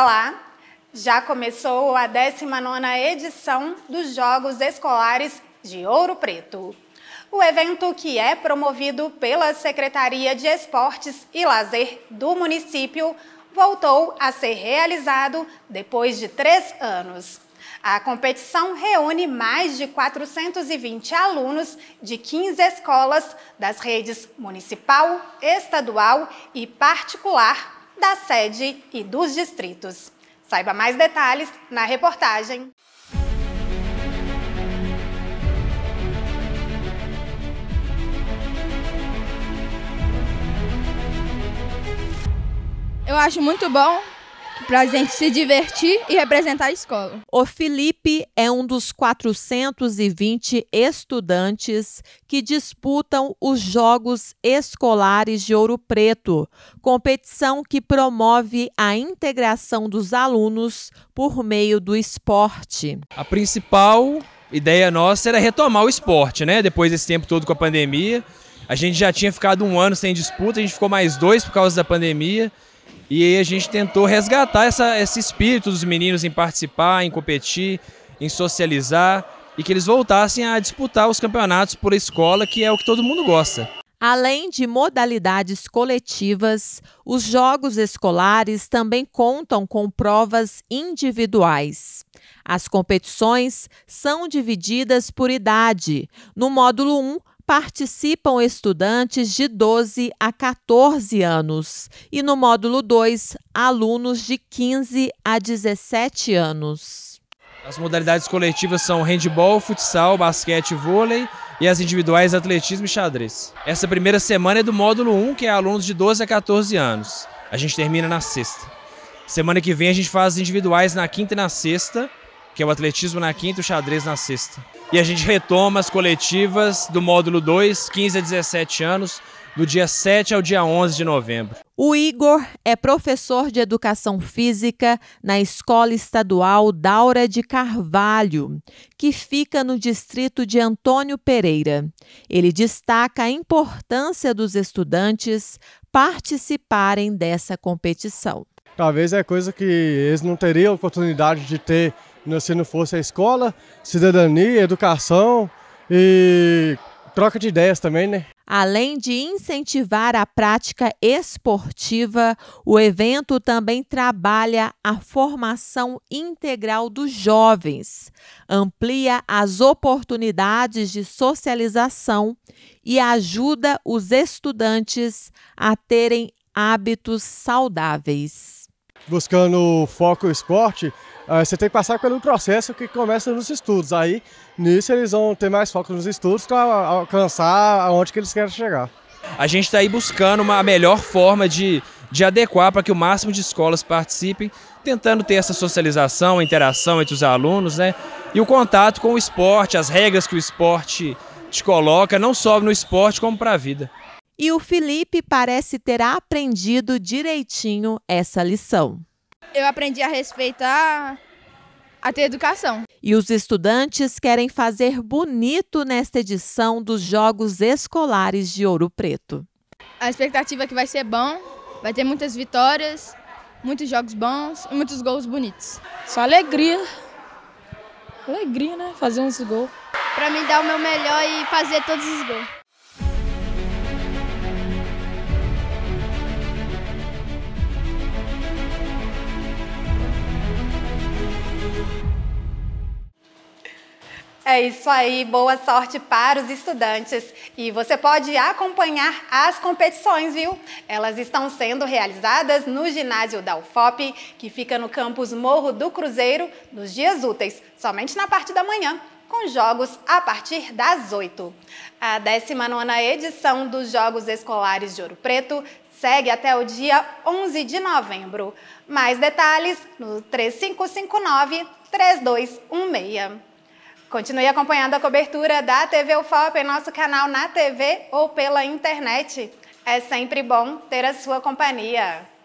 Olá! já começou a 19ª edição dos Jogos Escolares de Ouro Preto. O evento, que é promovido pela Secretaria de Esportes e Lazer do município, voltou a ser realizado depois de três anos. A competição reúne mais de 420 alunos de 15 escolas das redes municipal, estadual e particular da sede e dos distritos. Saiba mais detalhes na reportagem. Eu acho muito bom para a gente se divertir e representar a escola. O Felipe é um dos 420 estudantes que disputam os Jogos Escolares de Ouro Preto, competição que promove a integração dos alunos por meio do esporte. A principal ideia nossa era retomar o esporte, né? Depois desse tempo todo com a pandemia. A gente já tinha ficado um ano sem disputa, a gente ficou mais dois por causa da pandemia. E aí a gente tentou resgatar essa, esse espírito dos meninos em participar, em competir, em socializar e que eles voltassem a disputar os campeonatos por escola, que é o que todo mundo gosta. Além de modalidades coletivas, os jogos escolares também contam com provas individuais. As competições são divididas por idade. No módulo 1, participam estudantes de 12 a 14 anos e no módulo 2, alunos de 15 a 17 anos. As modalidades coletivas são handebol, futsal, basquete, vôlei e as individuais atletismo e xadrez. Essa primeira semana é do módulo 1, que é alunos de 12 a 14 anos. A gente termina na sexta. Semana que vem a gente faz individuais na quinta e na sexta que é o atletismo na quinta e o xadrez na sexta. E a gente retoma as coletivas do módulo 2, 15 a 17 anos, do dia 7 ao dia 11 de novembro. O Igor é professor de educação física na Escola Estadual Daura de Carvalho, que fica no distrito de Antônio Pereira. Ele destaca a importância dos estudantes participarem dessa competição. Talvez é coisa que eles não teriam oportunidade de ter né, se não fosse a escola, cidadania, educação e troca de ideias também, né? Além de incentivar a prática esportiva, o evento também trabalha a formação integral dos jovens, amplia as oportunidades de socialização e ajuda os estudantes a terem hábitos saudáveis. Buscando foco esporte, é, você tem que passar pelo processo que começa nos estudos. Aí, nisso, eles vão ter mais foco nos estudos para alcançar aonde que eles querem chegar. A gente está aí buscando uma melhor forma de, de adequar para que o máximo de escolas participem, tentando ter essa socialização, interação entre os alunos, né? E o contato com o esporte, as regras que o esporte te coloca, não só no esporte, como para a vida. E o Felipe parece ter aprendido direitinho essa lição. Eu aprendi a respeitar, a ter educação. E os estudantes querem fazer bonito nesta edição dos Jogos Escolares de Ouro Preto. A expectativa é que vai ser bom, vai ter muitas vitórias, muitos jogos bons e muitos gols bonitos. Só alegria. Alegria, né? Fazer uns gols. Para mim dar o meu melhor e fazer todos os gols. É isso aí, boa sorte para os estudantes. E você pode acompanhar as competições, viu? Elas estão sendo realizadas no ginásio da UFOP, que fica no campus Morro do Cruzeiro, nos dias úteis, somente na parte da manhã, com jogos a partir das 8. A 19ª edição dos Jogos Escolares de Ouro Preto segue até o dia 11 de novembro. Mais detalhes no 3559 3216. Continue acompanhando a cobertura da TV UFOP em nosso canal na TV ou pela internet. É sempre bom ter a sua companhia.